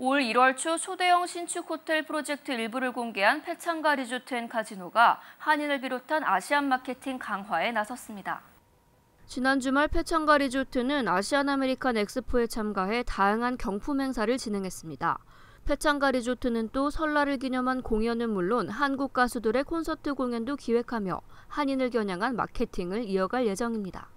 올 1월 초 초대형 신축 호텔 프로젝트 일부를 공개한 패창가 리조트 앤 카지노가 한인을 비롯한 아시안 마케팅 강화에 나섰습니다. 지난 주말 패창가 리조트는 아시안 아메리칸 엑스포에 참가해 다양한 경품 행사를 진행했습니다. 패창가 리조트는 또 설날을 기념한 공연은 물론 한국 가수들의 콘서트 공연도 기획하며 한인을 겨냥한 마케팅을 이어갈 예정입니다.